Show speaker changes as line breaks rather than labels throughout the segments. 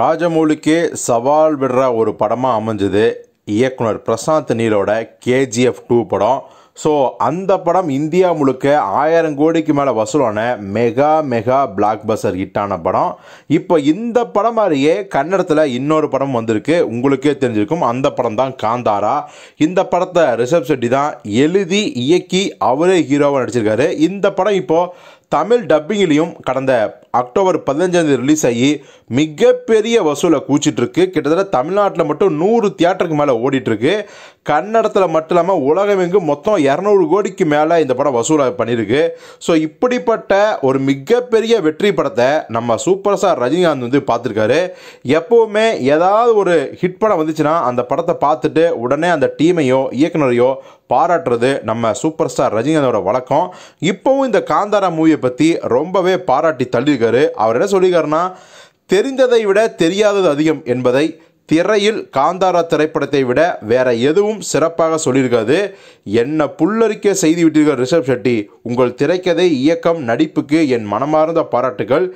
ராஜமௌலிக்கே சவால் விடுற ஒரு படமாக அமைஞ்சது இயக்குனர் பிரசாந்த் நீலோட கேஜிஎஃப் டூ படம் ஸோ அந்த படம் இந்தியா முழுக்க ஆயிரம் கோடிக்கு மேலே வசூலான மெகா மெகா பிளாக் பஸ்டர் ஹிட்டான படம் இப்போ இந்த படம் மாதிரியே கன்னடத்தில் இன்னொரு படம் வந்திருக்கு உங்களுக்கே தெரிஞ்சிருக்கும் அந்த படம் தான் காந்தாரா இந்த படத்தை ரிஷப் செட்டி தான் எழுதி இயக்கி அவரே ஹீரோவாக நடிச்சிருக்காரு இந்த படம் இப்போது தமிழ் டப்பிங்லேயும் கடந்த அக்டோபர் பதினஞ்சாந்தேதி ரிலீஸ் ஆகி மிகப்பெரிய வசூலை கூச்சிட்ருக்கு கிட்டத்தட்ட தமிழ்நாட்டில் மட்டும் நூறு தியேட்டருக்கு மேலே ஓடிட்டுருக்கு கன்னடத்தில் மட்டும் இல்லாமல் உலகமெங்கும் மொத்தம் இரநூறு கோடிக்கு மேலே இந்த படம் வசூலாக பண்ணியிருக்கு ஸோ இப்படிப்பட்ட ஒரு மிகப்பெரிய வெற்றி படத்தை நம்ம சூப்பர் ஸ்டார் ரஜினிகாந்த் வந்து பார்த்துருக்காரு எப்போவுமே ஏதாவது ஒரு ஹிட் படம் வந்துச்சுன்னா அந்த படத்தை பார்த்துட்டு உடனே அந்த டீமையோ இயக்குனரையோ பாராட்டுறது நம்ம சூப்பர் ஸ்டார் ரஜினிகாந்தோட வழக்கம் இப்போவும் இந்த காந்தாரா மூவியை பற்றி ரொம்பவே பாராட்டி தள்ளியிருக்காரு அவர் என்ன சொல்லியிருக்காருன்னா தெரிந்ததை விட தெரியாதது அதிகம் என்பதை திரையில் காந்தாரா திரைப்படத்தை விட வேற எதுவும் சிறப்பாக சொல்லியிருக்காது என்னை புல்லரிக்க செய்து விட்டீர்கள் ரிஷப் ஷெட்டி உங்கள் திரைக்கதை இயக்கம் நடிப்புக்கு என் மனமார்ந்த பாராட்டுகள்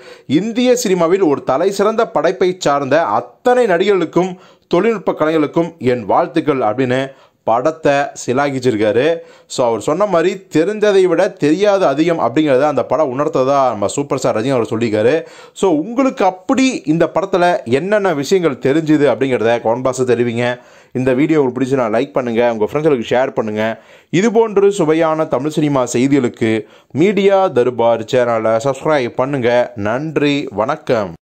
இந்திய சினிமாவில் ஒரு தலை சிறந்த படைப்பை சார்ந்த அத்தனை நடிகர்களுக்கும் தொழில்நுட்ப கலைகளுக்கும் என் வாழ்த்துக்கள் அப்படின்னு படத்தை சிலாகிச்சிருக்காரு ஸோ அவர் சொன்ன மாதிரி தெரிஞ்சதை விட தெரியாத அதிகம் அப்படிங்கிறத அந்த படம் உணர்த்ததா நம்ம சூப்பர் ஸ்டார் ரஜினி அவர் சொல்லியிருக்காரு ஸோ உங்களுக்கு அப்படி இந்த படத்தில் என்னென்ன விஷயங்கள் தெரிஞ்சுது அப்படிங்கிறத கவுண்ட் பாக்ஸை தெரிவிங்க இந்த வீடியோ உங்களுக்கு நான் லைக் பண்ணுங்கள் உங்கள் ஃப்ரெண்ட்ஸுக்கு ஷேர் பண்ணுங்கள் இதுபோன்று சுவையான தமிழ் சினிமா செய்திகளுக்கு மீடியா தர்பார் சேனலை சப்ஸ்கிரைப் பண்ணுங்கள் நன்றி வணக்கம்